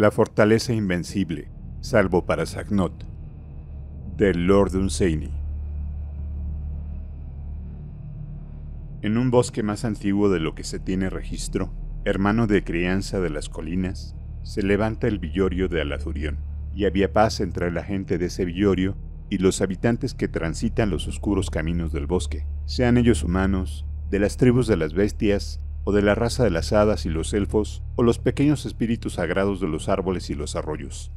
la fortaleza invencible, salvo para Sagnot, del Lord Unseini. En un bosque más antiguo de lo que se tiene registro, hermano de crianza de las colinas, se levanta el villorio de Alazurión, y había paz entre la gente de ese villorio y los habitantes que transitan los oscuros caminos del bosque, sean ellos humanos, de las tribus de las bestias o de la raza de las hadas y los elfos, o los pequeños espíritus sagrados de los árboles y los arroyos.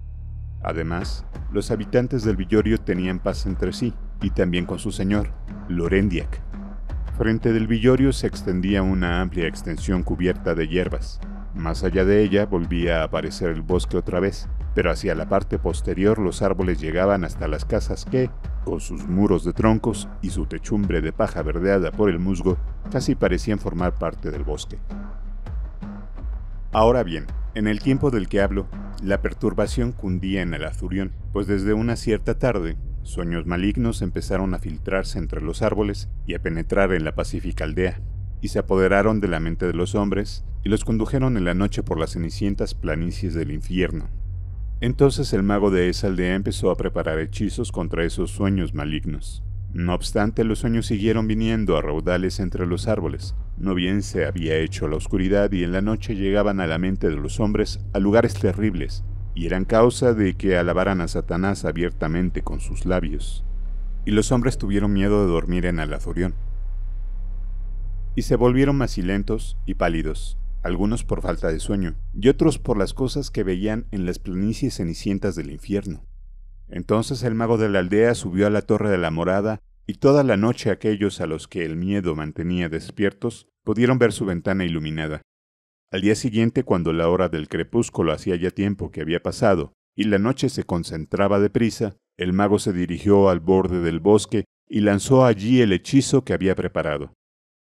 Además, los habitantes del Villorio tenían paz entre sí, y también con su señor, Lorendiac. Frente del Villorio se extendía una amplia extensión cubierta de hierbas. Más allá de ella volvía a aparecer el bosque otra vez, pero hacia la parte posterior los árboles llegaban hasta las casas que, con sus muros de troncos y su techumbre de paja verdeada por el musgo, casi parecían formar parte del bosque. Ahora bien, en el tiempo del que hablo, la perturbación cundía en el Azurión, pues desde una cierta tarde, sueños malignos empezaron a filtrarse entre los árboles y a penetrar en la pacífica aldea, y se apoderaron de la mente de los hombres y los condujeron en la noche por las cenicientas planicies del infierno, entonces el mago de esa aldea empezó a preparar hechizos contra esos sueños malignos. No obstante, los sueños siguieron viniendo a raudales entre los árboles. No bien se había hecho la oscuridad y en la noche llegaban a la mente de los hombres a lugares terribles, y eran causa de que alabaran a Satanás abiertamente con sus labios. Y los hombres tuvieron miedo de dormir en Alazorión. Y se volvieron macilentos y pálidos, algunos por falta de sueño y otros por las cosas que veían en las planicies cenicientas del infierno. Entonces el mago de la aldea subió a la torre de la morada y toda la noche aquellos a los que el miedo mantenía despiertos pudieron ver su ventana iluminada. Al día siguiente, cuando la hora del crepúsculo hacía ya tiempo que había pasado y la noche se concentraba deprisa, el mago se dirigió al borde del bosque y lanzó allí el hechizo que había preparado.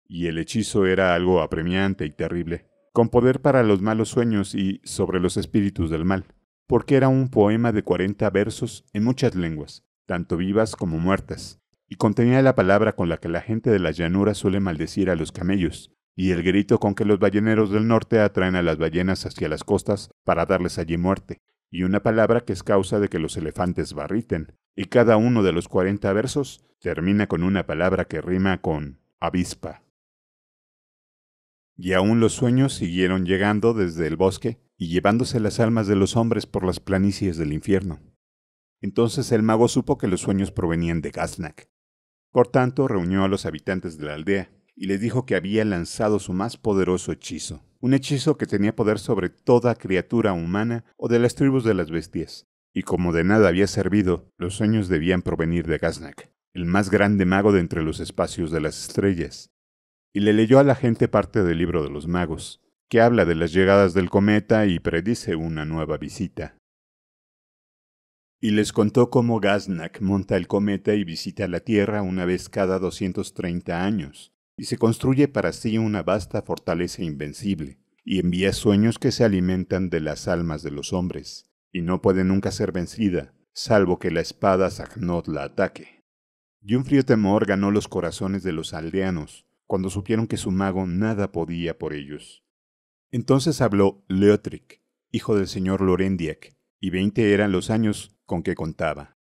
Y el hechizo era algo apremiante y terrible con poder para los malos sueños y sobre los espíritus del mal, porque era un poema de 40 versos en muchas lenguas, tanto vivas como muertas, y contenía la palabra con la que la gente de las llanuras suele maldecir a los camellos, y el grito con que los balleneros del norte atraen a las ballenas hacia las costas para darles allí muerte, y una palabra que es causa de que los elefantes barriten, y cada uno de los 40 versos termina con una palabra que rima con avispa. Y aún los sueños siguieron llegando desde el bosque y llevándose las almas de los hombres por las planicies del infierno. Entonces el mago supo que los sueños provenían de Gaznak. Por tanto, reunió a los habitantes de la aldea y les dijo que había lanzado su más poderoso hechizo, un hechizo que tenía poder sobre toda criatura humana o de las tribus de las bestias. Y como de nada había servido, los sueños debían provenir de Gaznak, el más grande mago de entre los espacios de las estrellas, y le leyó a la gente parte del libro de los magos, que habla de las llegadas del cometa y predice una nueva visita. Y les contó cómo Gaznak monta el cometa y visita la Tierra una vez cada 230 años, y se construye para sí una vasta fortaleza invencible, y envía sueños que se alimentan de las almas de los hombres, y no puede nunca ser vencida, salvo que la espada Sagnot la ataque. Y un frío temor ganó los corazones de los aldeanos, cuando supieron que su mago nada podía por ellos. Entonces habló Leotric, hijo del señor Lorendiac, y veinte eran los años con que contaba.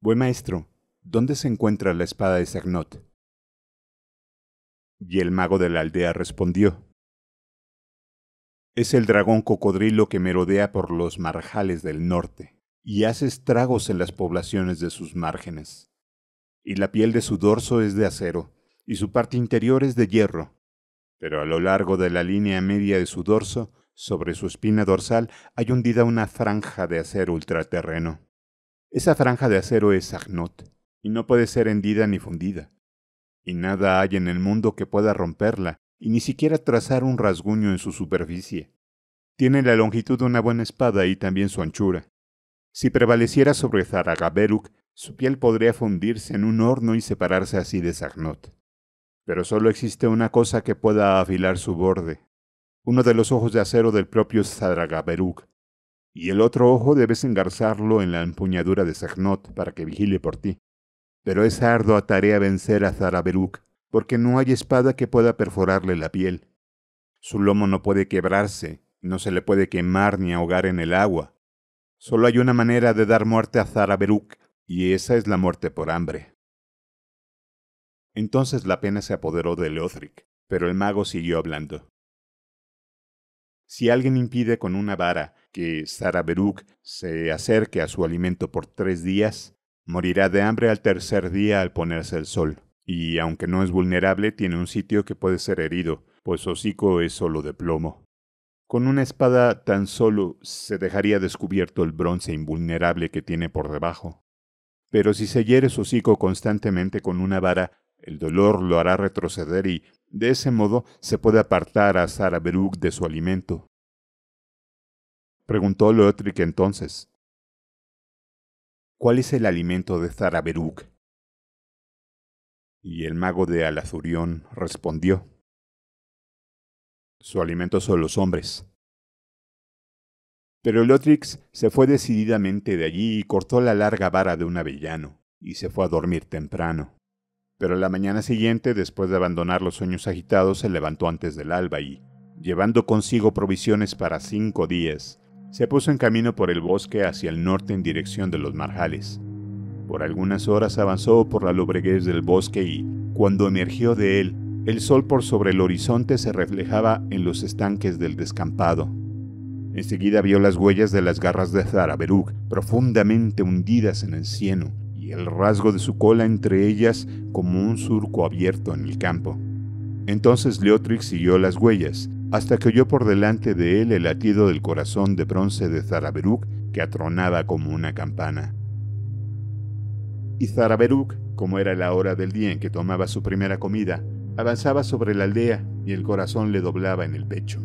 Buen maestro, ¿dónde se encuentra la espada de Zagnot? Y el mago de la aldea respondió, Es el dragón cocodrilo que merodea por los marjales del norte, y hace estragos en las poblaciones de sus márgenes y la piel de su dorso es de acero, y su parte interior es de hierro. Pero a lo largo de la línea media de su dorso, sobre su espina dorsal, hay hundida una franja de acero ultraterreno. Esa franja de acero es Agnot, y no puede ser hendida ni fundida. Y nada hay en el mundo que pueda romperla, y ni siquiera trazar un rasguño en su superficie. Tiene la longitud de una buena espada y también su anchura. Si prevaleciera sobre Zaragaberuk, su piel podría fundirse en un horno y separarse así de Sagnot. Pero solo existe una cosa que pueda afilar su borde, uno de los ojos de acero del propio Zadragaberuk, y el otro ojo debes engarzarlo en la empuñadura de Sagnot para que vigile por ti. Pero es ardua tarea vencer a Zaraberuk, porque no hay espada que pueda perforarle la piel. Su lomo no puede quebrarse, no se le puede quemar ni ahogar en el agua. Solo hay una manera de dar muerte a Zaraberuk y esa es la muerte por hambre. Entonces la pena se apoderó de Leothric, pero el mago siguió hablando. Si alguien impide con una vara que Saraberuk se acerque a su alimento por tres días, morirá de hambre al tercer día al ponerse el sol, y aunque no es vulnerable, tiene un sitio que puede ser herido, pues su hocico es solo de plomo. Con una espada tan solo se dejaría descubierto el bronce invulnerable que tiene por debajo. Pero si se hiere su hocico constantemente con una vara, el dolor lo hará retroceder y, de ese modo, se puede apartar a Saraberuk de su alimento. Preguntó Lothric entonces. ¿Cuál es el alimento de Zaraberuk? Y el mago de Alazurión respondió. Su alimento son los hombres. Pero Lotrix se fue decididamente de allí y cortó la larga vara de un avellano, y se fue a dormir temprano. Pero la mañana siguiente, después de abandonar los sueños agitados, se levantó antes del alba y, llevando consigo provisiones para cinco días, se puso en camino por el bosque hacia el norte en dirección de los marjales. Por algunas horas avanzó por la lobreguez del bosque y, cuando emergió de él, el sol por sobre el horizonte se reflejaba en los estanques del descampado, Enseguida vio las huellas de las garras de Zaraberuk, profundamente hundidas en el cieno, y el rasgo de su cola entre ellas como un surco abierto en el campo. Entonces Leotric siguió las huellas, hasta que oyó por delante de él el latido del corazón de bronce de Zaraberuk que atronaba como una campana. Y Zaraberuk, como era la hora del día en que tomaba su primera comida, avanzaba sobre la aldea y el corazón le doblaba en el pecho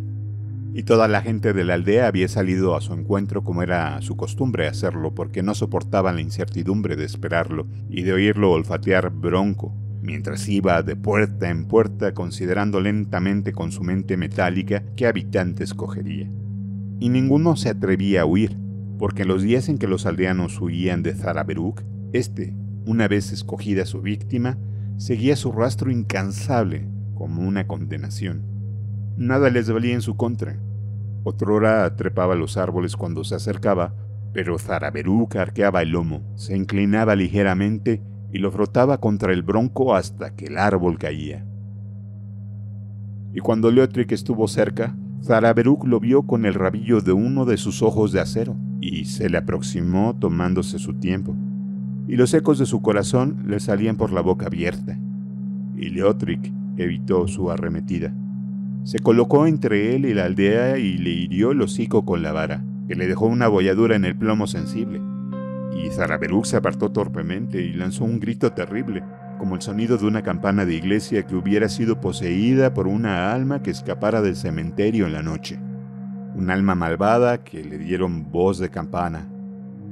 y toda la gente de la aldea había salido a su encuentro como era su costumbre hacerlo porque no soportaban la incertidumbre de esperarlo y de oírlo olfatear bronco, mientras iba de puerta en puerta considerando lentamente con su mente metálica qué habitante escogería. Y ninguno se atrevía a huir, porque en los días en que los aldeanos huían de Zaraberuk, éste, una vez escogida su víctima, seguía su rastro incansable como una condenación. Nada les valía en su contra, Otrora trepaba los árboles cuando se acercaba, pero Zaraberuk arqueaba el lomo, se inclinaba ligeramente y lo frotaba contra el bronco hasta que el árbol caía. Y cuando Leotric estuvo cerca, Zaraberuk lo vio con el rabillo de uno de sus ojos de acero y se le aproximó tomándose su tiempo. Y los ecos de su corazón le salían por la boca abierta. Y Leotric evitó su arremetida. Se colocó entre él y la aldea y le hirió el hocico con la vara, que le dejó una bolladura en el plomo sensible. Y Zaraberuk se apartó torpemente y lanzó un grito terrible, como el sonido de una campana de iglesia que hubiera sido poseída por una alma que escapara del cementerio en la noche. Un alma malvada que le dieron voz de campana.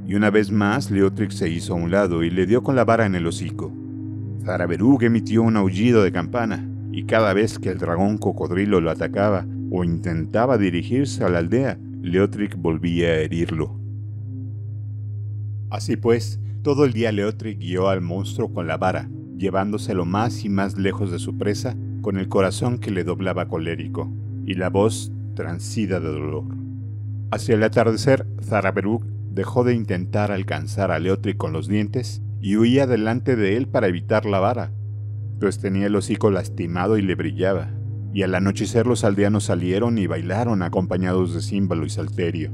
Y una vez más Leotric se hizo a un lado y le dio con la vara en el hocico. Zaraberug emitió un aullido de campana, y cada vez que el dragón cocodrilo lo atacaba o intentaba dirigirse a la aldea, Leotric volvía a herirlo. Así pues, todo el día Leotric guió al monstruo con la vara, llevándoselo más y más lejos de su presa con el corazón que le doblaba colérico y la voz transida de dolor. Hacia el atardecer, Zaraberug dejó de intentar alcanzar a Leotric con los dientes y huía delante de él para evitar la vara, pues tenía el hocico lastimado y le brillaba. Y al anochecer los aldeanos salieron y bailaron acompañados de címbalo y salterio.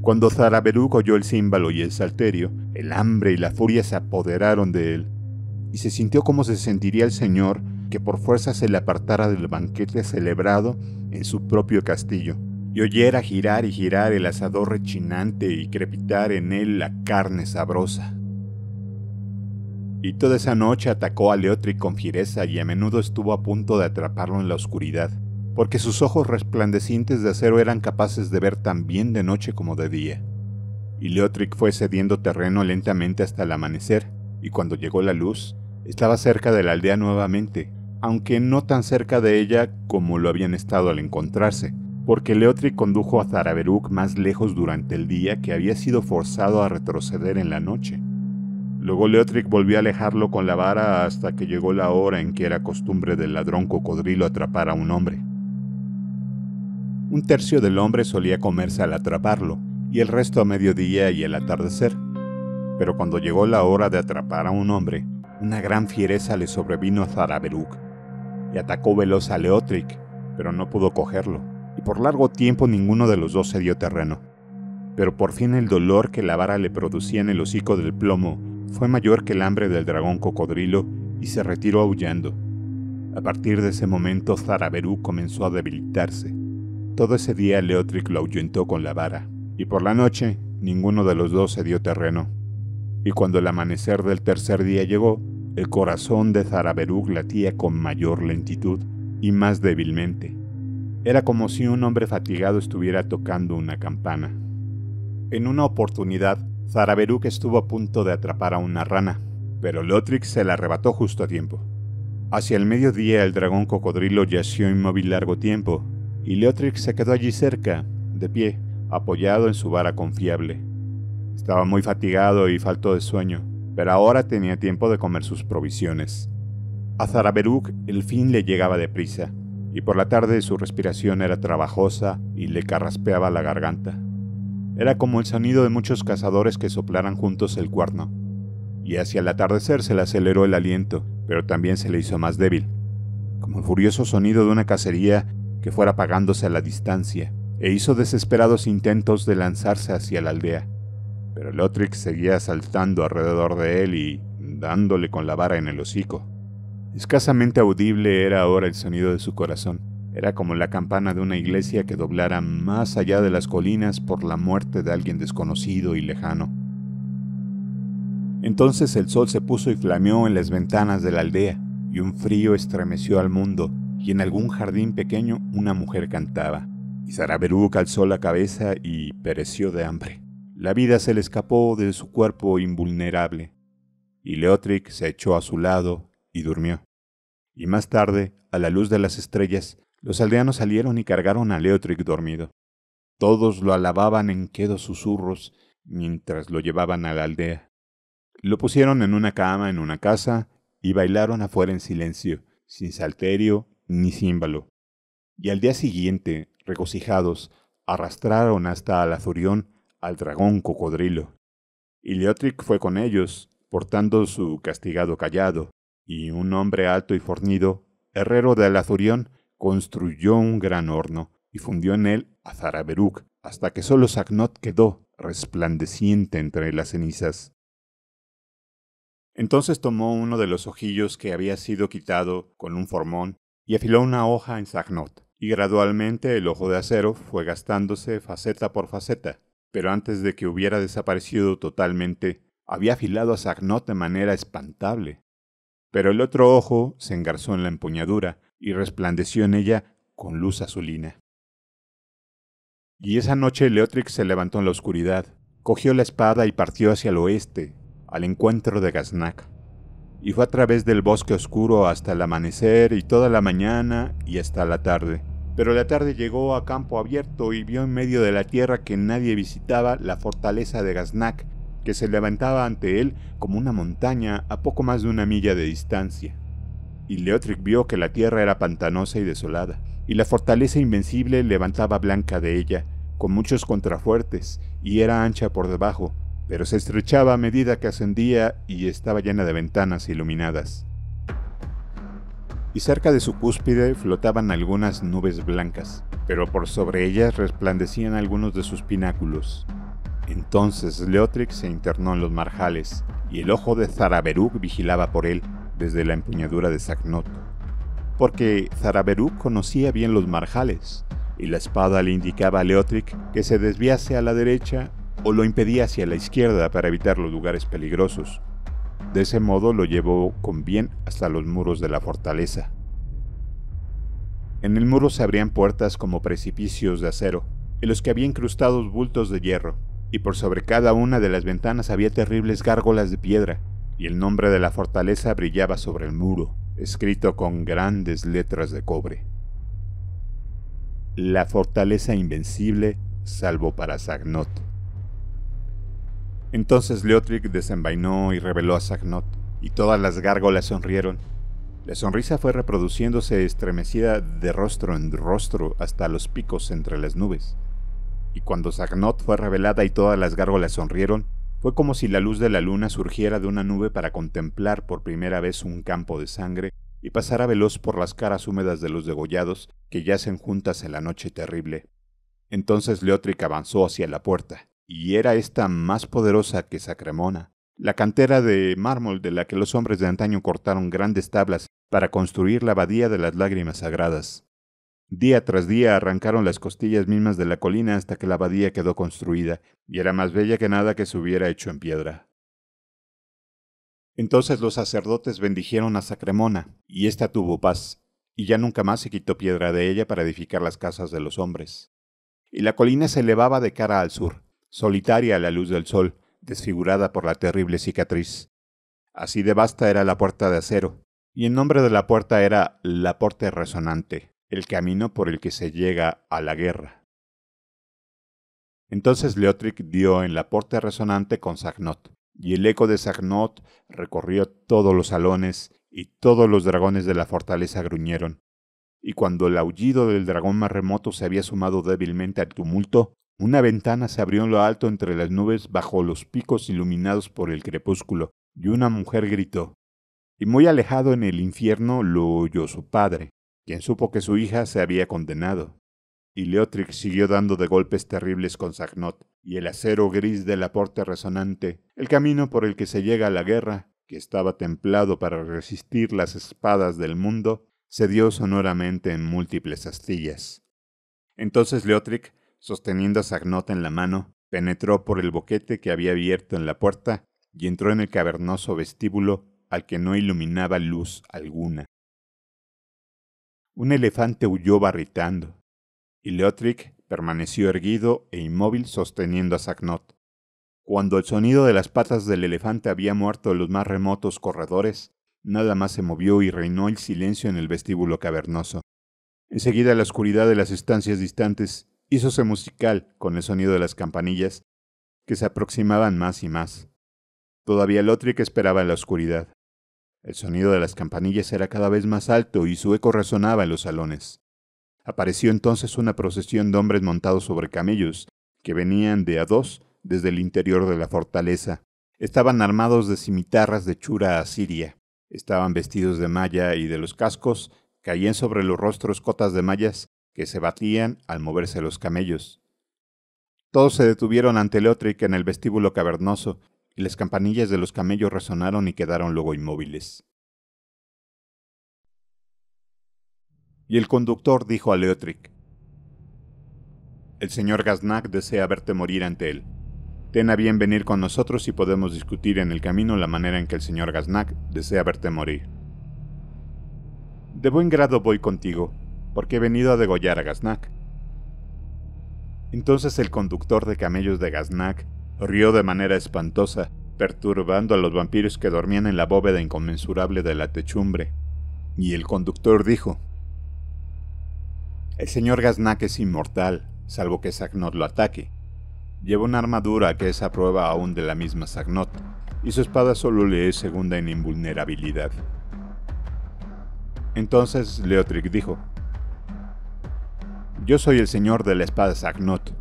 Cuando Zaraberuk oyó el címbalo y el salterio, el hambre y la furia se apoderaron de él, y se sintió como se sentiría el Señor que por fuerza se le apartara del banquete celebrado en su propio castillo, y oyera girar y girar el asador rechinante y crepitar en él la carne sabrosa y toda esa noche atacó a Leotric con fiereza y a menudo estuvo a punto de atraparlo en la oscuridad, porque sus ojos resplandecientes de acero eran capaces de ver tan bien de noche como de día. Y Leotric fue cediendo terreno lentamente hasta el amanecer, y cuando llegó la luz, estaba cerca de la aldea nuevamente, aunque no tan cerca de ella como lo habían estado al encontrarse, porque Leotric condujo a Zaraveruk más lejos durante el día que había sido forzado a retroceder en la noche. Luego Leotric volvió a alejarlo con la vara hasta que llegó la hora en que era costumbre del ladrón cocodrilo atrapar a un hombre. Un tercio del hombre solía comerse al atraparlo, y el resto a mediodía y el atardecer. Pero cuando llegó la hora de atrapar a un hombre, una gran fiereza le sobrevino a Zaraberuk, y atacó veloz a Leotric, pero no pudo cogerlo, y por largo tiempo ninguno de los dos se dio terreno. Pero por fin el dolor que la vara le producía en el hocico del plomo fue mayor que el hambre del dragón cocodrilo y se retiró aullando. A partir de ese momento Zaraberú comenzó a debilitarse. Todo ese día Leotric lo ahuyentó con la vara, y por la noche ninguno de los dos se dio terreno. Y cuando el amanecer del tercer día llegó, el corazón de Zaraberú latía con mayor lentitud y más débilmente. Era como si un hombre fatigado estuviera tocando una campana. En una oportunidad, Zaraberuk estuvo a punto de atrapar a una rana, pero Lotrix se la arrebató justo a tiempo. Hacia el mediodía el dragón cocodrilo yació inmóvil largo tiempo, y Leotrix se quedó allí cerca, de pie, apoyado en su vara confiable. Estaba muy fatigado y falto de sueño, pero ahora tenía tiempo de comer sus provisiones. A Zaraberuk el fin le llegaba deprisa, y por la tarde su respiración era trabajosa y le carraspeaba la garganta. Era como el sonido de muchos cazadores que soplaran juntos el cuerno. Y hacia el atardecer se le aceleró el aliento, pero también se le hizo más débil, como el furioso sonido de una cacería que fuera apagándose a la distancia, e hizo desesperados intentos de lanzarse hacia la aldea. Pero Lotrix seguía saltando alrededor de él y dándole con la vara en el hocico. Escasamente audible era ahora el sonido de su corazón era como la campana de una iglesia que doblara más allá de las colinas por la muerte de alguien desconocido y lejano. Entonces el sol se puso y flameó en las ventanas de la aldea, y un frío estremeció al mundo, y en algún jardín pequeño una mujer cantaba. Y Saraberú calzó la cabeza y pereció de hambre. La vida se le escapó de su cuerpo invulnerable, y Leotric se echó a su lado y durmió. Y más tarde, a la luz de las estrellas, los aldeanos salieron y cargaron a Leotric dormido. Todos lo alababan en quedos susurros mientras lo llevaban a la aldea. Lo pusieron en una cama en una casa y bailaron afuera en silencio, sin salterio ni címbalo. Y al día siguiente, regocijados, arrastraron hasta Alazurión al dragón cocodrilo. Y Leotric fue con ellos, portando su castigado callado, y un hombre alto y fornido, herrero de Alazurión, construyó un gran horno y fundió en él a Zaraberuk, hasta que solo Sagnot quedó resplandeciente entre las cenizas. Entonces tomó uno de los ojillos que había sido quitado con un formón y afiló una hoja en Sagnot, y gradualmente el ojo de acero fue gastándose faceta por faceta, pero antes de que hubiera desaparecido totalmente, había afilado a Sagnot de manera espantable. Pero el otro ojo se engarzó en la empuñadura, y resplandeció en ella con luz azulina. Y esa noche Leotric se levantó en la oscuridad, cogió la espada y partió hacia el oeste, al encuentro de Gaznak. Y fue a través del bosque oscuro hasta el amanecer y toda la mañana y hasta la tarde. Pero la tarde llegó a campo abierto y vio en medio de la tierra que nadie visitaba la fortaleza de Gaznak, que se levantaba ante él como una montaña a poco más de una milla de distancia y Leotric vio que la tierra era pantanosa y desolada, y la fortaleza invencible levantaba blanca de ella, con muchos contrafuertes, y era ancha por debajo, pero se estrechaba a medida que ascendía y estaba llena de ventanas iluminadas. Y cerca de su cúspide flotaban algunas nubes blancas, pero por sobre ellas resplandecían algunos de sus pináculos. Entonces Leotric se internó en los marjales, y el ojo de Zaraberuk vigilaba por él, desde la empuñadura de Zagnot, porque Zaraberú conocía bien los marjales, y la espada le indicaba a Leotric que se desviase a la derecha o lo impedía hacia la izquierda para evitar los lugares peligrosos. De ese modo lo llevó con bien hasta los muros de la fortaleza. En el muro se abrían puertas como precipicios de acero, en los que había incrustados bultos de hierro, y por sobre cada una de las ventanas había terribles gárgolas de piedra, y el nombre de la fortaleza brillaba sobre el muro, escrito con grandes letras de cobre. La fortaleza invencible, salvo para Sagnot. Entonces Leotric desenvainó y reveló a Sagnot, y todas las gárgolas sonrieron. La sonrisa fue reproduciéndose estremecida de rostro en rostro hasta los picos entre las nubes. Y cuando Sagnot fue revelada y todas las gárgolas sonrieron, fue como si la luz de la luna surgiera de una nube para contemplar por primera vez un campo de sangre y pasara veloz por las caras húmedas de los degollados que yacen juntas en la noche terrible. Entonces Leotric avanzó hacia la puerta, y era esta más poderosa que Sacremona, la cantera de mármol de la que los hombres de antaño cortaron grandes tablas para construir la abadía de las lágrimas sagradas. Día tras día arrancaron las costillas mismas de la colina hasta que la abadía quedó construida, y era más bella que nada que se hubiera hecho en piedra. Entonces los sacerdotes bendijeron a Sacremona, y ésta tuvo paz, y ya nunca más se quitó piedra de ella para edificar las casas de los hombres. Y la colina se elevaba de cara al sur, solitaria a la luz del sol, desfigurada por la terrible cicatriz. Así de vasta era la puerta de acero, y el nombre de la puerta era la porte resonante el camino por el que se llega a la guerra. Entonces Leotric dio en la puerta resonante con Sagnot, y el eco de Sagnot recorrió todos los salones, y todos los dragones de la fortaleza gruñeron. Y cuando el aullido del dragón más remoto se había sumado débilmente al tumulto, una ventana se abrió en lo alto entre las nubes bajo los picos iluminados por el crepúsculo, y una mujer gritó. Y muy alejado en el infierno lo oyó su padre, quien supo que su hija se había condenado. Y Leotric siguió dando de golpes terribles con Sagnot, y el acero gris del aporte resonante, el camino por el que se llega a la guerra, que estaba templado para resistir las espadas del mundo, cedió sonoramente en múltiples astillas. Entonces Leotric, sosteniendo a Sagnot en la mano, penetró por el boquete que había abierto en la puerta y entró en el cavernoso vestíbulo al que no iluminaba luz alguna. Un elefante huyó barritando, y Leotric permaneció erguido e inmóvil sosteniendo a Sagnot. Cuando el sonido de las patas del elefante había muerto en los más remotos corredores, nada más se movió y reinó el silencio en el vestíbulo cavernoso. Enseguida la oscuridad de las estancias distantes hízose musical con el sonido de las campanillas, que se aproximaban más y más. Todavía Lotric esperaba en la oscuridad. El sonido de las campanillas era cada vez más alto y su eco resonaba en los salones. Apareció entonces una procesión de hombres montados sobre camellos, que venían de a dos desde el interior de la fortaleza. Estaban armados de cimitarras de chura asiria. Estaban vestidos de malla y de los cascos caían sobre los rostros cotas de mallas que se batían al moverse los camellos. Todos se detuvieron ante Leotric en el vestíbulo cavernoso y las campanillas de los camellos resonaron y quedaron luego inmóviles. Y el conductor dijo a Leotric, El señor Gaznak desea verte morir ante él. Ten a bien venir con nosotros y podemos discutir en el camino la manera en que el señor Gaznak desea verte morir. De buen grado voy contigo, porque he venido a degollar a Gaznak. Entonces el conductor de camellos de Gaznak rió de manera espantosa, perturbando a los vampiros que dormían en la bóveda inconmensurable de la techumbre. Y el conductor dijo, El señor Gaznak es inmortal, salvo que Sagnot lo ataque. Lleva una armadura que es a prueba aún de la misma Sagnot, y su espada solo le es segunda en invulnerabilidad. Entonces Leotric dijo, Yo soy el señor de la espada Sagnot,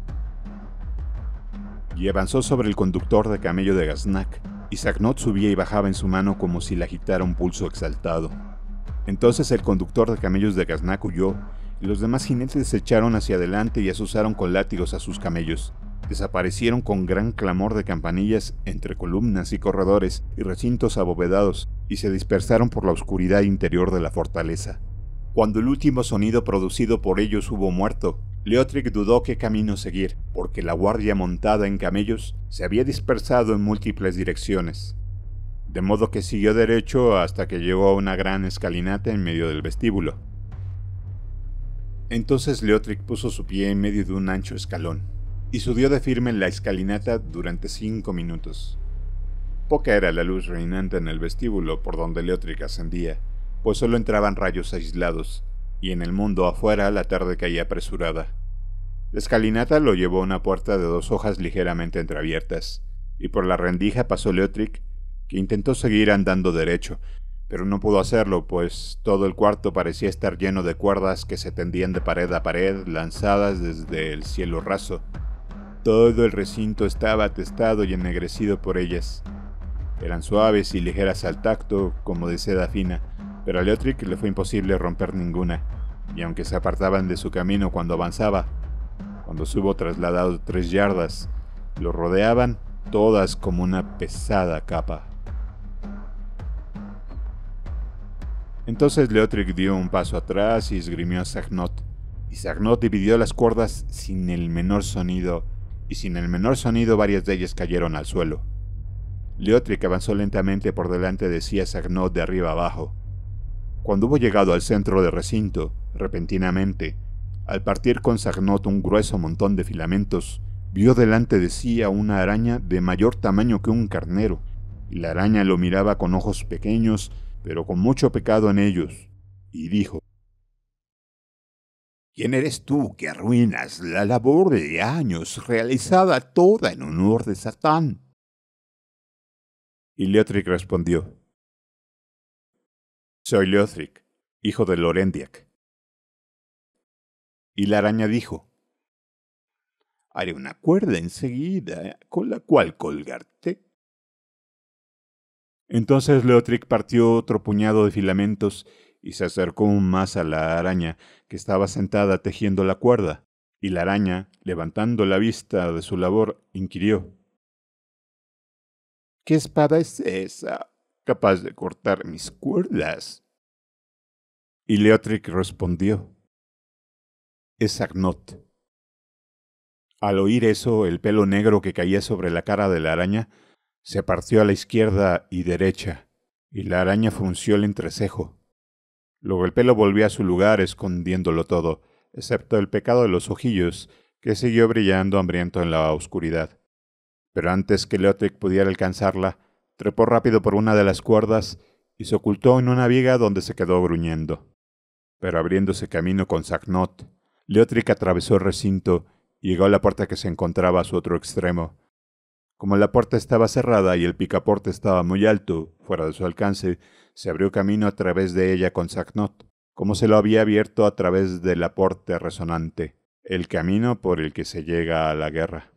y avanzó sobre el conductor de camello de Gaznak, y Sagnot subía y bajaba en su mano como si le agitara un pulso exaltado. Entonces el conductor de camellos de Gaznak huyó, y los demás jinetes se echaron hacia adelante y azuzaron con látigos a sus camellos. Desaparecieron con gran clamor de campanillas entre columnas y corredores y recintos abovedados, y se dispersaron por la oscuridad interior de la fortaleza. Cuando el último sonido producido por ellos hubo muerto, Leotric dudó qué camino seguir, porque la guardia montada en camellos se había dispersado en múltiples direcciones. De modo que siguió derecho hasta que llegó a una gran escalinata en medio del vestíbulo. Entonces Leotric puso su pie en medio de un ancho escalón y subió de firme en la escalinata durante cinco minutos. Poca era la luz reinante en el vestíbulo por donde Leotric ascendía, pues solo entraban rayos aislados y en el mundo afuera la tarde caía apresurada. La escalinata lo llevó a una puerta de dos hojas ligeramente entreabiertas, y por la rendija pasó Leotric, que intentó seguir andando derecho, pero no pudo hacerlo, pues todo el cuarto parecía estar lleno de cuerdas que se tendían de pared a pared, lanzadas desde el cielo raso. Todo el recinto estaba atestado y ennegrecido por ellas. Eran suaves y ligeras al tacto, como de seda fina, pero a Leotric le fue imposible romper ninguna, y aunque se apartaban de su camino cuando avanzaba, cuando se hubo trasladado tres yardas, lo rodeaban todas como una pesada capa. Entonces Leotric dio un paso atrás y esgrimió a Sagnot, y Sagnot dividió las cuerdas sin el menor sonido, y sin el menor sonido varias de ellas cayeron al suelo. Leotric avanzó lentamente por delante de sí a Sagnot de arriba abajo, cuando hubo llegado al centro del recinto, repentinamente, al partir con Sagnot un grueso montón de filamentos, vio delante de sí a una araña de mayor tamaño que un carnero, y la araña lo miraba con ojos pequeños, pero con mucho pecado en ellos, y dijo, ¿Quién eres tú que arruinas la labor de años realizada toda en honor de Satán? Y respondió, soy Leothric, hijo de Lorendiac. Y la araña dijo, Haré una cuerda enseguida con la cual colgarte. Entonces Leotric partió otro puñado de filamentos y se acercó más a la araña que estaba sentada tejiendo la cuerda, y la araña, levantando la vista de su labor, inquirió. ¿Qué espada es esa, capaz de cortar mis cuerdas. Y Leotric respondió, es Agnot. Al oír eso, el pelo negro que caía sobre la cara de la araña se partió a la izquierda y derecha, y la araña frunció el entrecejo. Luego el pelo volvió a su lugar escondiéndolo todo, excepto el pecado de los ojillos, que siguió brillando hambriento en la oscuridad. Pero antes que Leotric pudiera alcanzarla, Trepó rápido por una de las cuerdas y se ocultó en una viga donde se quedó gruñendo. Pero abriéndose camino con Sacnot, Leotric atravesó el recinto y llegó a la puerta que se encontraba a su otro extremo. Como la puerta estaba cerrada y el picaporte estaba muy alto, fuera de su alcance, se abrió camino a través de ella con Sacnot, como se lo había abierto a través del aporte resonante, el camino por el que se llega a la guerra.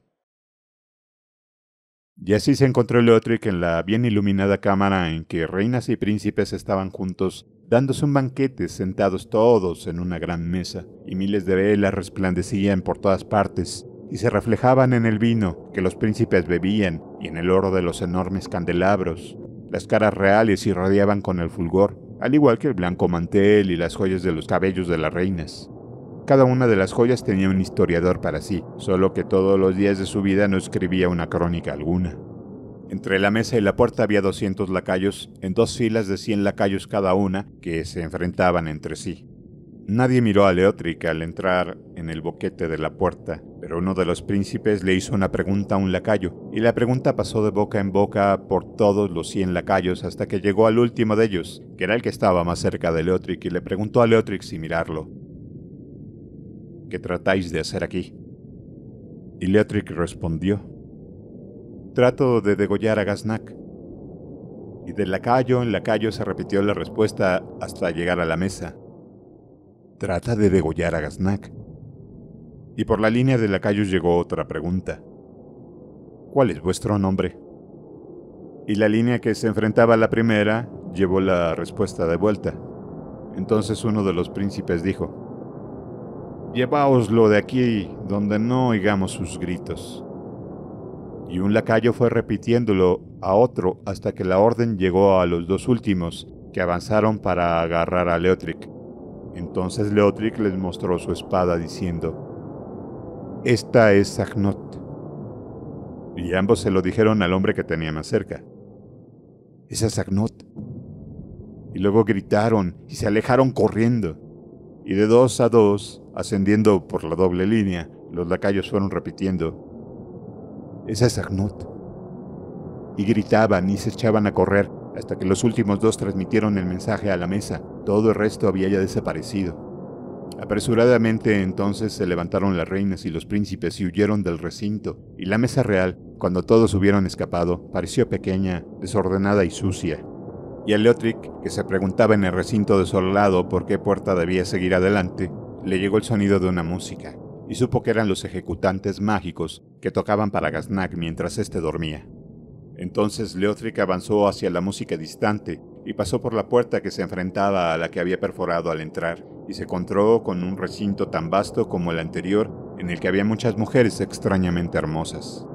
Y así se encontró Leotric en la bien iluminada cámara en que reinas y príncipes estaban juntos, dándose un banquete sentados todos en una gran mesa, y miles de velas resplandecían por todas partes, y se reflejaban en el vino que los príncipes bebían y en el oro de los enormes candelabros. Las caras reales irradiaban con el fulgor, al igual que el blanco mantel y las joyas de los cabellos de las reinas. Cada una de las joyas tenía un historiador para sí, solo que todos los días de su vida no escribía una crónica alguna. Entre la mesa y la puerta había 200 lacayos, en dos filas de 100 lacayos cada una, que se enfrentaban entre sí. Nadie miró a Leotric al entrar en el boquete de la puerta, pero uno de los príncipes le hizo una pregunta a un lacayo, y la pregunta pasó de boca en boca por todos los 100 lacayos hasta que llegó al último de ellos, que era el que estaba más cerca de Leotric, y le preguntó a Leotric si mirarlo, ¿Qué tratáis de hacer aquí? Y Leotric respondió, Trato de degollar a Gaznak. Y de lacayo en lacayo se repitió la respuesta hasta llegar a la mesa. Trata de degollar a Gaznak. Y por la línea de Lacayo llegó otra pregunta. ¿Cuál es vuestro nombre? Y la línea que se enfrentaba a la primera llevó la respuesta de vuelta. Entonces uno de los príncipes dijo, Llevaoslo de aquí donde no oigamos sus gritos. Y un lacayo fue repitiéndolo a otro hasta que la orden llegó a los dos últimos, que avanzaron para agarrar a Leotric. Entonces Leotric les mostró su espada diciendo, Esta es Agnot. Y ambos se lo dijeron al hombre que tenía más cerca. Esa es Agnot. Y luego gritaron y se alejaron corriendo. Y de dos a dos ascendiendo por la doble línea. Los lacayos fueron repitiendo, —¡Esa es Agnut. Y gritaban y se echaban a correr hasta que los últimos dos transmitieron el mensaje a la mesa. Todo el resto había ya desaparecido. Apresuradamente entonces se levantaron las reinas y los príncipes y huyeron del recinto, y la mesa real, cuando todos hubieron escapado, pareció pequeña, desordenada y sucia. Y a Leotric, que se preguntaba en el recinto desolado por qué puerta debía seguir adelante, le llegó el sonido de una música y supo que eran los ejecutantes mágicos que tocaban para Gaznak mientras éste dormía. Entonces Leothric avanzó hacia la música distante y pasó por la puerta que se enfrentaba a la que había perforado al entrar, y se encontró con un recinto tan vasto como el anterior en el que había muchas mujeres extrañamente hermosas.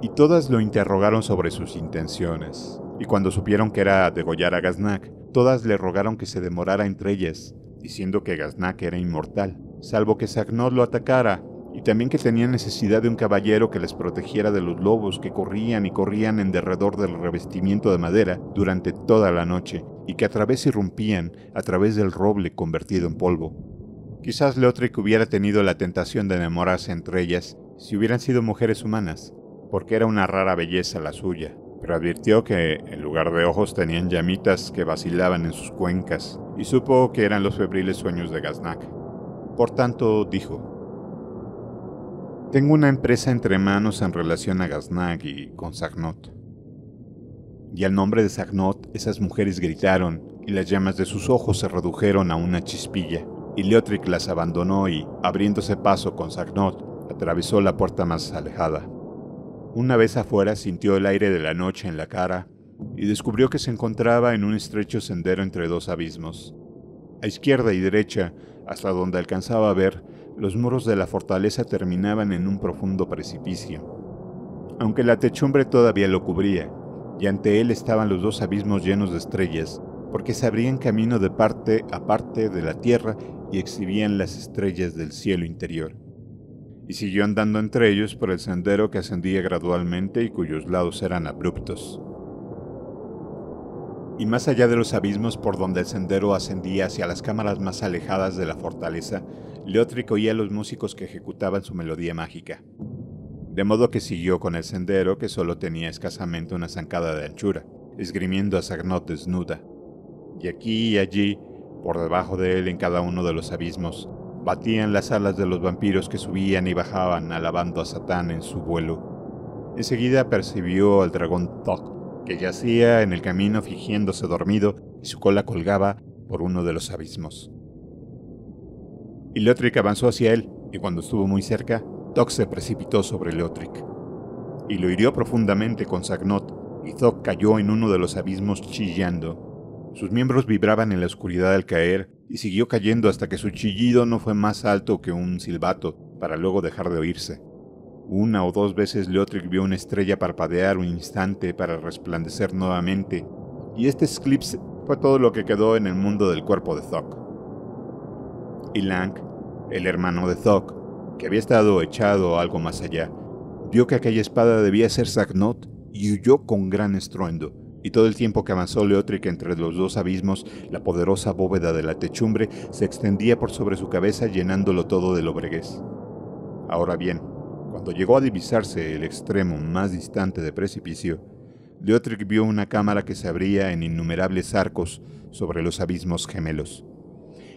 Y todas lo interrogaron sobre sus intenciones, y cuando supieron que era degollar a Gaznak, todas le rogaron que se demorara entre ellas, diciendo que Gaznak era inmortal, salvo que Sagnod lo atacara, y también que tenían necesidad de un caballero que les protegiera de los lobos que corrían y corrían en derredor del revestimiento de madera durante toda la noche, y que a través irrumpían a través del roble convertido en polvo. Quizás Leotric hubiera tenido la tentación de enamorarse entre ellas si hubieran sido mujeres humanas, porque era una rara belleza la suya, pero advirtió que en lugar de ojos tenían llamitas que vacilaban en sus cuencas y supo que eran los febriles sueños de Gaznak. Por tanto, dijo, Tengo una empresa entre manos en relación a Gaznak y con Sagnot. Y al nombre de Sagnot, esas mujeres gritaron y las llamas de sus ojos se redujeron a una chispilla. Y Leotric las abandonó y, abriéndose paso con Sagnot, atravesó la puerta más alejada. Una vez afuera sintió el aire de la noche en la cara y descubrió que se encontraba en un estrecho sendero entre dos abismos. A izquierda y derecha, hasta donde alcanzaba a ver, los muros de la fortaleza terminaban en un profundo precipicio. Aunque la techumbre todavía lo cubría, y ante él estaban los dos abismos llenos de estrellas, porque se abrían camino de parte a parte de la tierra y exhibían las estrellas del cielo interior y siguió andando entre ellos por el sendero que ascendía gradualmente y cuyos lados eran abruptos. Y más allá de los abismos por donde el sendero ascendía hacia las cámaras más alejadas de la fortaleza, Leotric oía a los músicos que ejecutaban su melodía mágica. De modo que siguió con el sendero que solo tenía escasamente una zancada de anchura, esgrimiendo a Sagnot desnuda. Y aquí y allí, por debajo de él en cada uno de los abismos, batían las alas de los vampiros que subían y bajaban alabando a Satán en su vuelo. Enseguida percibió al dragón Tok, que yacía en el camino fingiéndose dormido y su cola colgaba por uno de los abismos. Ilotric avanzó hacia él y cuando estuvo muy cerca, Tok se precipitó sobre Ilotric y lo hirió profundamente con Sagnot y Tok cayó en uno de los abismos chillando. Sus miembros vibraban en la oscuridad al caer y siguió cayendo hasta que su chillido no fue más alto que un silbato, para luego dejar de oírse. Una o dos veces Leotric vio una estrella parpadear un instante para resplandecer nuevamente, y este eclipse fue todo lo que quedó en el mundo del cuerpo de Thok. Y Lang, el hermano de Thok, que había estado echado algo más allá, vio que aquella espada debía ser Sagnot y huyó con gran estruendo, y todo el tiempo que avanzó Leotric entre los dos abismos, la poderosa bóveda de la techumbre se extendía por sobre su cabeza llenándolo todo de lobreguez. Ahora bien, cuando llegó a divisarse el extremo más distante de precipicio, Leotric vio una cámara que se abría en innumerables arcos sobre los abismos gemelos,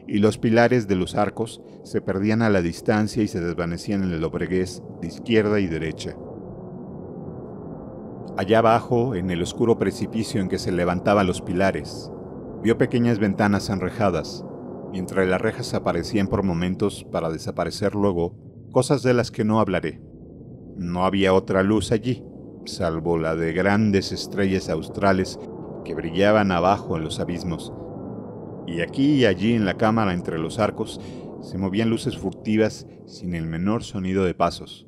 y los pilares de los arcos se perdían a la distancia y se desvanecían en el lobreguez de izquierda y derecha. Allá abajo, en el oscuro precipicio en que se levantaban los pilares, vio pequeñas ventanas enrejadas, mientras las rejas aparecían por momentos, para desaparecer luego, cosas de las que no hablaré. No había otra luz allí, salvo la de grandes estrellas australes que brillaban abajo en los abismos. Y aquí y allí en la cámara entre los arcos se movían luces furtivas sin el menor sonido de pasos.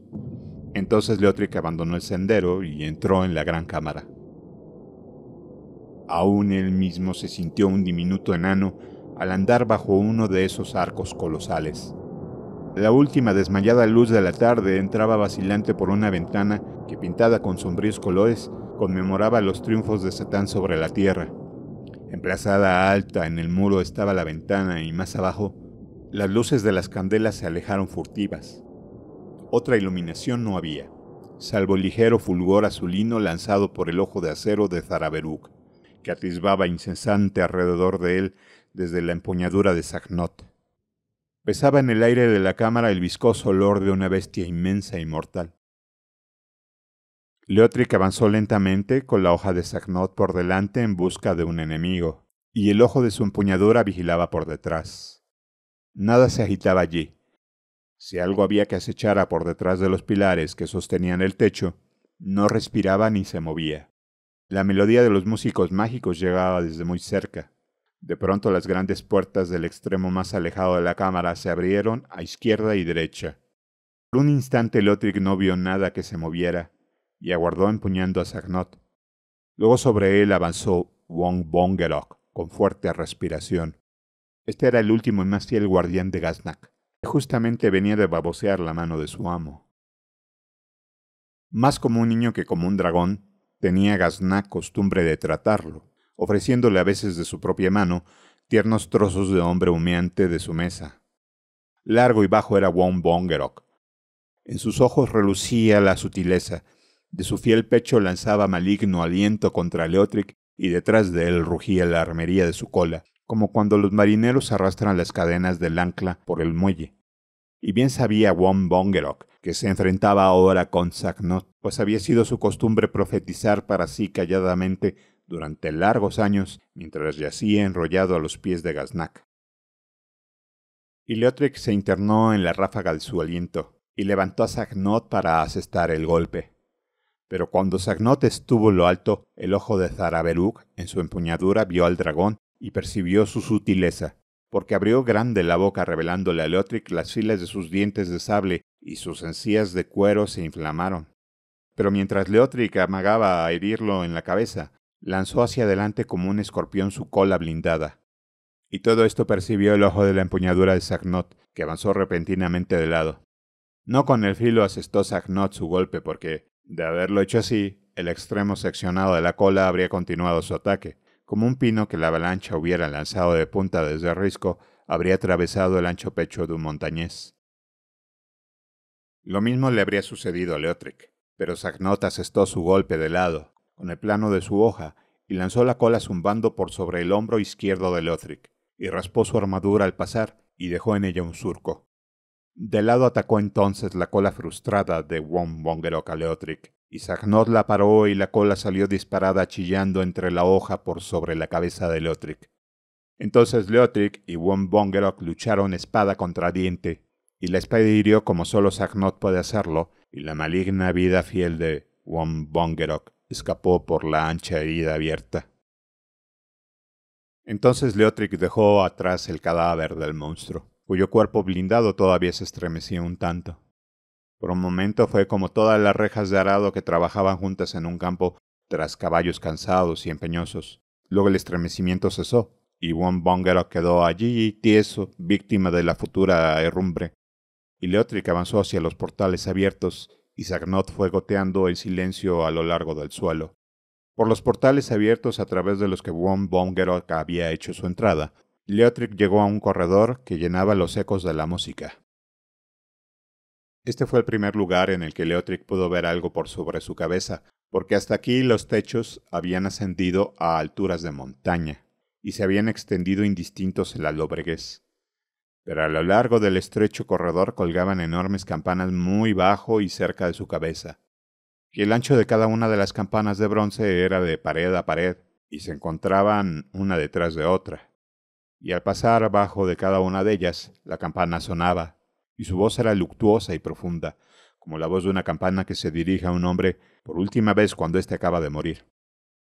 Entonces Leotric abandonó el sendero y entró en la gran cámara. Aún él mismo se sintió un diminuto enano al andar bajo uno de esos arcos colosales. La última desmayada luz de la tarde entraba vacilante por una ventana que pintada con sombríos colores conmemoraba los triunfos de Satán sobre la tierra. Emplazada alta en el muro estaba la ventana y más abajo, las luces de las candelas se alejaron furtivas. Otra iluminación no había, salvo el ligero fulgor azulino lanzado por el ojo de acero de Zaraberuk, que atisbaba incesante alrededor de él desde la empuñadura de Sagnot. Pesaba en el aire de la cámara el viscoso olor de una bestia inmensa y mortal. Leotric avanzó lentamente con la hoja de Sagnot por delante en busca de un enemigo, y el ojo de su empuñadura vigilaba por detrás. Nada se agitaba allí, si algo había que acechara por detrás de los pilares que sostenían el techo, no respiraba ni se movía. La melodía de los músicos mágicos llegaba desde muy cerca. De pronto las grandes puertas del extremo más alejado de la cámara se abrieron a izquierda y derecha. Por un instante Lothric no vio nada que se moviera y aguardó empuñando a Sagnot. Luego sobre él avanzó Wong Bongerok con fuerte respiración. Este era el último y más fiel guardián de Gaznak. Justamente venía de babosear la mano de su amo. Más como un niño que como un dragón, tenía Gazná costumbre de tratarlo, ofreciéndole a veces de su propia mano tiernos trozos de hombre humeante de su mesa. Largo y bajo era Won Bongerok. En sus ojos relucía la sutileza, de su fiel pecho lanzaba maligno aliento contra Leotric y detrás de él rugía la armería de su cola, como cuando los marineros arrastran las cadenas del ancla por el muelle. Y bien sabía Wong Bongerok que se enfrentaba ahora con Sagnot, pues había sido su costumbre profetizar para sí calladamente durante largos años mientras yacía enrollado a los pies de Gaznak. Y se internó en la ráfaga de su aliento y levantó a Sagnot para asestar el golpe. Pero cuando Sagnot estuvo en lo alto, el ojo de Zaraberuk en su empuñadura vio al dragón y percibió su sutileza, porque abrió grande la boca revelándole a Leotric las filas de sus dientes de sable y sus encías de cuero se inflamaron. Pero mientras Leotric amagaba a herirlo en la cabeza, lanzó hacia adelante como un escorpión su cola blindada. Y todo esto percibió el ojo de la empuñadura de Sagnot, que avanzó repentinamente de lado. No con el filo asestó Sagnot su golpe porque, de haberlo hecho así, el extremo seccionado de la cola habría continuado su ataque, como un pino que la avalancha hubiera lanzado de punta desde Risco habría atravesado el ancho pecho de un montañés. Lo mismo le habría sucedido a Leotric, pero Sagnot asestó su golpe de lado, con el plano de su hoja, y lanzó la cola zumbando por sobre el hombro izquierdo de Leotric, y raspó su armadura al pasar y dejó en ella un surco. De lado atacó entonces la cola frustrada de Wong a Leotric, y la paró y la cola salió disparada chillando entre la hoja por sobre la cabeza de Leotric. Entonces Leotric y Won Bongerok lucharon espada contra diente, y la espada hirió como solo Sagnot puede hacerlo, y la maligna vida fiel de Won Bongerok escapó por la ancha herida abierta. Entonces Leotric dejó atrás el cadáver del monstruo, cuyo cuerpo blindado todavía se estremecía un tanto. Por un momento fue como todas las rejas de arado que trabajaban juntas en un campo tras caballos cansados y empeñosos. Luego el estremecimiento cesó y Von quedó allí tieso, víctima de la futura herrumbre. Leotric avanzó hacia los portales abiertos y Sagnot fue goteando el silencio a lo largo del suelo. Por los portales abiertos a través de los que Won había hecho su entrada, Leotric llegó a un corredor que llenaba los ecos de la música. Este fue el primer lugar en el que Leotric pudo ver algo por sobre su cabeza, porque hasta aquí los techos habían ascendido a alturas de montaña y se habían extendido indistintos en la lobreguez. Pero a lo largo del estrecho corredor colgaban enormes campanas muy bajo y cerca de su cabeza, y el ancho de cada una de las campanas de bronce era de pared a pared, y se encontraban una detrás de otra. Y al pasar abajo de cada una de ellas, la campana sonaba, y su voz era luctuosa y profunda, como la voz de una campana que se dirige a un hombre por última vez cuando éste acaba de morir.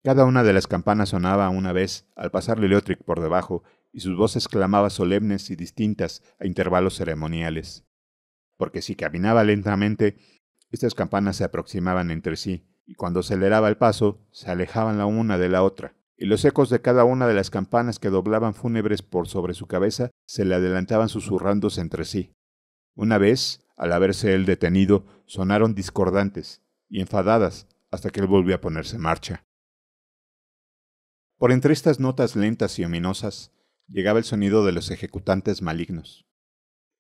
Cada una de las campanas sonaba una vez al pasarle Leotric por debajo, y sus voces clamaban solemnes y distintas a intervalos ceremoniales. Porque si caminaba lentamente, estas campanas se aproximaban entre sí, y cuando aceleraba el paso, se alejaban la una de la otra, y los ecos de cada una de las campanas que doblaban fúnebres por sobre su cabeza se le adelantaban susurrándose entre sí. Una vez, al haberse él detenido, sonaron discordantes y enfadadas hasta que él volvió a ponerse en marcha. Por entre estas notas lentas y ominosas llegaba el sonido de los ejecutantes malignos.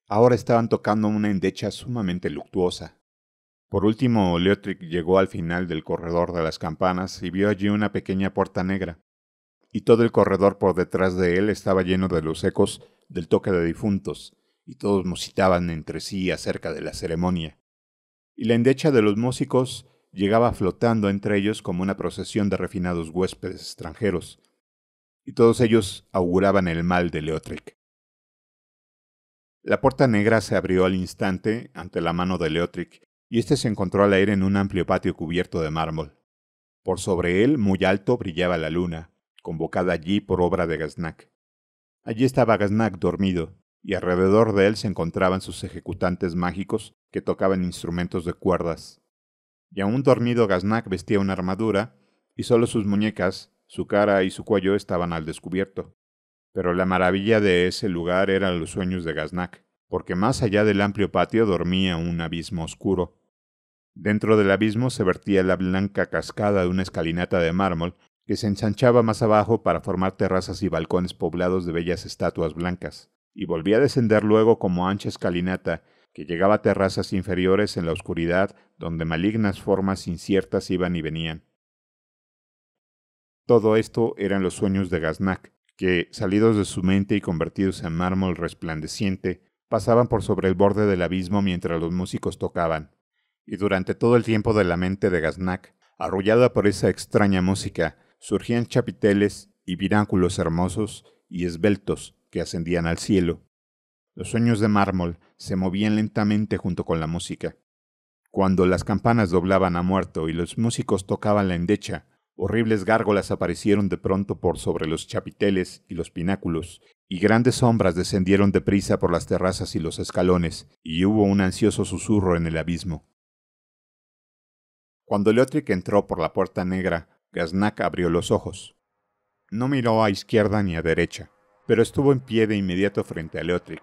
Ahora estaban tocando una endecha sumamente luctuosa. Por último, Leotric llegó al final del corredor de las campanas y vio allí una pequeña puerta negra, y todo el corredor por detrás de él estaba lleno de los ecos del toque de difuntos y todos musitaban entre sí acerca de la ceremonia. Y la endecha de los músicos llegaba flotando entre ellos como una procesión de refinados huéspedes extranjeros, y todos ellos auguraban el mal de Leotric. La puerta negra se abrió al instante ante la mano de Leotric, y éste se encontró al aire en un amplio patio cubierto de mármol. Por sobre él, muy alto, brillaba la luna, convocada allí por obra de Gaznak. Allí estaba Gaznak dormido, y alrededor de él se encontraban sus ejecutantes mágicos que tocaban instrumentos de cuerdas. Y aún dormido Gaznak vestía una armadura, y solo sus muñecas, su cara y su cuello estaban al descubierto. Pero la maravilla de ese lugar eran los sueños de Gaznak, porque más allá del amplio patio dormía un abismo oscuro. Dentro del abismo se vertía la blanca cascada de una escalinata de mármol que se ensanchaba más abajo para formar terrazas y balcones poblados de bellas estatuas blancas y volvía a descender luego como ancha escalinata que llegaba a terrazas inferiores en la oscuridad donde malignas formas inciertas iban y venían. Todo esto eran los sueños de Gaznak, que, salidos de su mente y convertidos en mármol resplandeciente, pasaban por sobre el borde del abismo mientras los músicos tocaban. Y durante todo el tiempo de la mente de Gaznak, arrullada por esa extraña música, surgían chapiteles y viránculos hermosos y esbeltos que ascendían al cielo. Los sueños de mármol se movían lentamente junto con la música. Cuando las campanas doblaban a muerto y los músicos tocaban la endecha, horribles gárgolas aparecieron de pronto por sobre los chapiteles y los pináculos, y grandes sombras descendieron deprisa por las terrazas y los escalones, y hubo un ansioso susurro en el abismo. Cuando Leotric entró por la puerta negra, Gaznak abrió los ojos. No miró a izquierda ni a derecha pero estuvo en pie de inmediato frente a Leotric.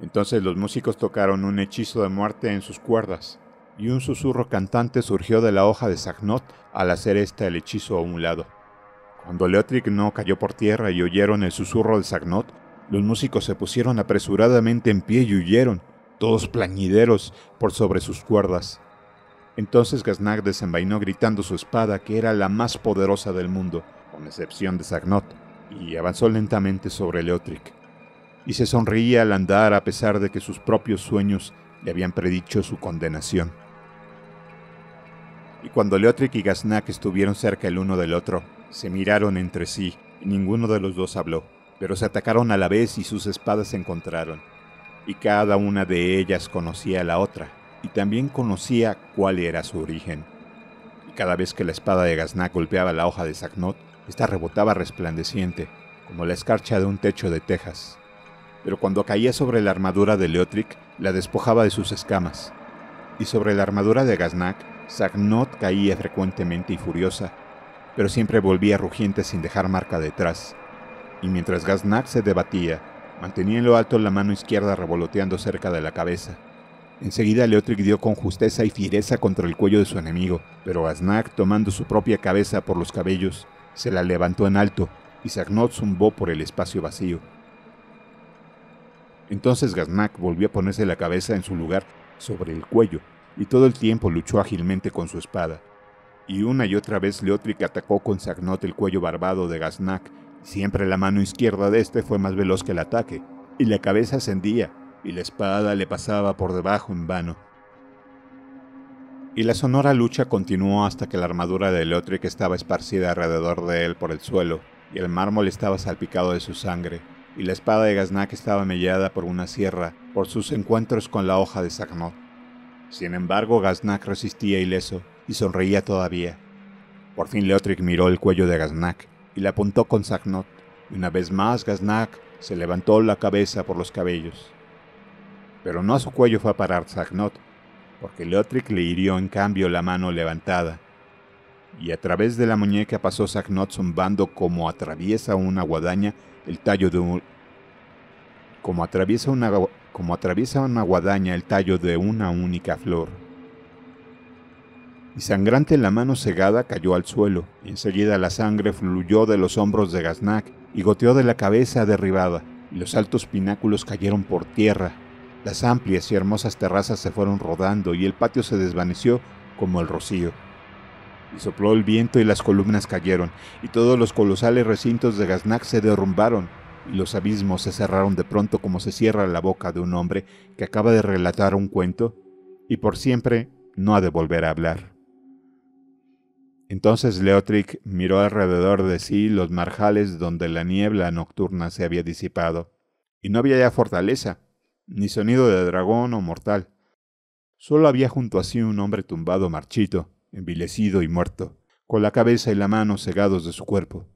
Entonces los músicos tocaron un hechizo de muerte en sus cuerdas, y un susurro cantante surgió de la hoja de Sagnot al hacer este el hechizo a un lado. Cuando Leotric no cayó por tierra y oyeron el susurro de Sagnot, los músicos se pusieron apresuradamente en pie y huyeron, todos plañideros por sobre sus cuerdas. Entonces Gaznag desenvainó gritando su espada, que era la más poderosa del mundo, con excepción de Sagnot y avanzó lentamente sobre Leotric, y se sonreía al andar a pesar de que sus propios sueños le habían predicho su condenación. Y cuando Leotric y Gaznak estuvieron cerca el uno del otro, se miraron entre sí, y ninguno de los dos habló, pero se atacaron a la vez y sus espadas se encontraron, y cada una de ellas conocía a la otra, y también conocía cuál era su origen. Y cada vez que la espada de Gaznak golpeaba la hoja de Sagnoth, esta rebotaba resplandeciente, como la escarcha de un techo de tejas. Pero cuando caía sobre la armadura de Leotric, la despojaba de sus escamas. Y sobre la armadura de Gaznak, Sagnot caía frecuentemente y furiosa, pero siempre volvía rugiente sin dejar marca detrás. Y mientras Gaznak se debatía, mantenía en lo alto la mano izquierda revoloteando cerca de la cabeza. Enseguida Leotric dio con justeza y fiereza contra el cuello de su enemigo, pero Gaznak, tomando su propia cabeza por los cabellos, se la levantó en alto y Sagnot zumbó por el espacio vacío. Entonces Gaznak volvió a ponerse la cabeza en su lugar sobre el cuello y todo el tiempo luchó ágilmente con su espada. Y una y otra vez Leotric atacó con Sagnot el cuello barbado de Gaznak. Siempre la mano izquierda de este fue más veloz que el ataque, y la cabeza ascendía, y la espada le pasaba por debajo en vano y la sonora lucha continuó hasta que la armadura de Leotric estaba esparcida alrededor de él por el suelo, y el mármol estaba salpicado de su sangre, y la espada de Gaznak estaba mellada por una sierra por sus encuentros con la hoja de Sagnot. Sin embargo, Gaznak resistía ileso y sonreía todavía. Por fin Leotric miró el cuello de Gaznak y le apuntó con Sagnot. y una vez más Gaznak se levantó la cabeza por los cabellos. Pero no a su cuello fue a parar Sagnot porque Leotric le hirió en cambio la mano levantada, y a través de la muñeca pasó Sagnot zumbando como atraviesa una guadaña el tallo de como atraviesa una, como atraviesa una guadaña el tallo de una única flor. Y sangrante la mano cegada cayó al suelo, y enseguida la sangre fluyó de los hombros de Gaznak y goteó de la cabeza derribada, y los altos pináculos cayeron por tierra, las amplias y hermosas terrazas se fueron rodando y el patio se desvaneció como el rocío. Y sopló el viento y las columnas cayeron, y todos los colosales recintos de Gaznak se derrumbaron, y los abismos se cerraron de pronto como se cierra la boca de un hombre que acaba de relatar un cuento, y por siempre no ha de volver a hablar. Entonces Leotric miró alrededor de sí los marjales donde la niebla nocturna se había disipado, y no había ya fortaleza, ni sonido de dragón o mortal. Solo había junto a sí un hombre tumbado marchito, envilecido y muerto, con la cabeza y la mano cegados de su cuerpo.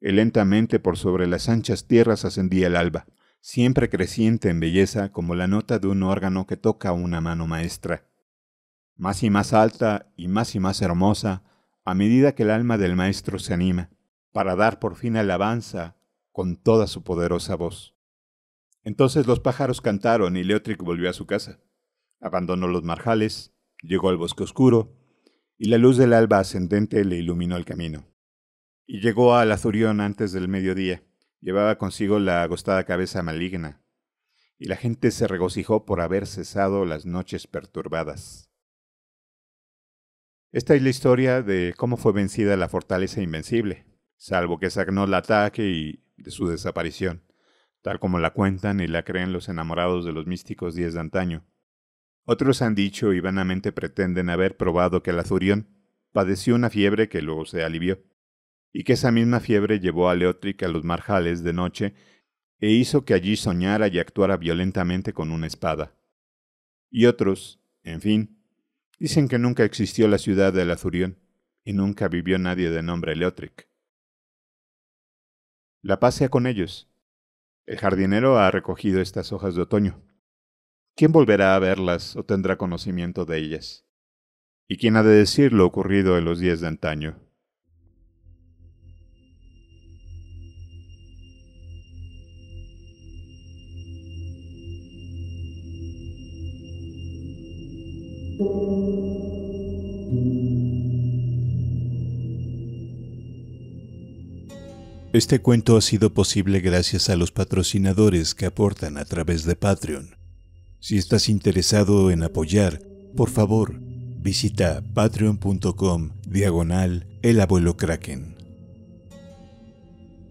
Y lentamente por sobre las anchas tierras ascendía el alba, siempre creciente en belleza como la nota de un órgano que toca una mano maestra. Más y más alta y más y más hermosa, a medida que el alma del maestro se anima, para dar por fin alabanza con toda su poderosa voz. Entonces los pájaros cantaron y Leotric volvió a su casa. Abandonó los marjales, llegó al bosque oscuro, y la luz del alba ascendente le iluminó el camino. Y llegó al Azurión antes del mediodía. Llevaba consigo la agostada cabeza maligna, y la gente se regocijó por haber cesado las noches perturbadas. Esta es la historia de cómo fue vencida la fortaleza invencible, salvo que sagnó el ataque y de su desaparición tal como la cuentan y la creen los enamorados de los místicos diez de antaño. Otros han dicho y vanamente pretenden haber probado que el azurión padeció una fiebre que luego se alivió, y que esa misma fiebre llevó a Leotric a los marjales de noche e hizo que allí soñara y actuara violentamente con una espada. Y otros, en fin, dicen que nunca existió la ciudad del Azurión y nunca vivió nadie de nombre Leotric. La pasea con ellos, el jardinero ha recogido estas hojas de otoño. ¿Quién volverá a verlas o tendrá conocimiento de ellas? ¿Y quién ha de decir lo ocurrido en los días de antaño? Este cuento ha sido posible gracias a los patrocinadores que aportan a través de Patreon. Si estás interesado en apoyar, por favor, visita patreon.com diagonal el abuelo kraken.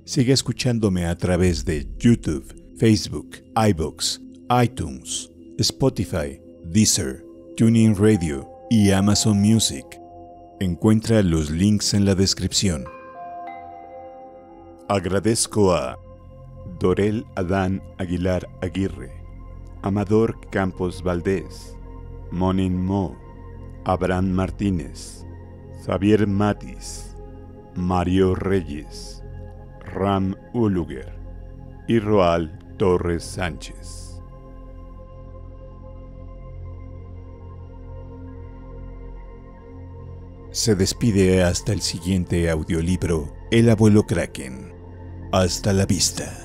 Sigue escuchándome a través de YouTube, Facebook, iBox, iTunes, Spotify, Deezer, TuneIn Radio y Amazon Music. Encuentra los links en la descripción. Agradezco a Dorel Adán Aguilar Aguirre, Amador Campos Valdés, Monin Mo, Abraham Martínez, Xavier Matis, Mario Reyes, Ram Uluger y Roal Torres Sánchez. Se despide hasta el siguiente audiolibro, El abuelo Kraken hasta la vista.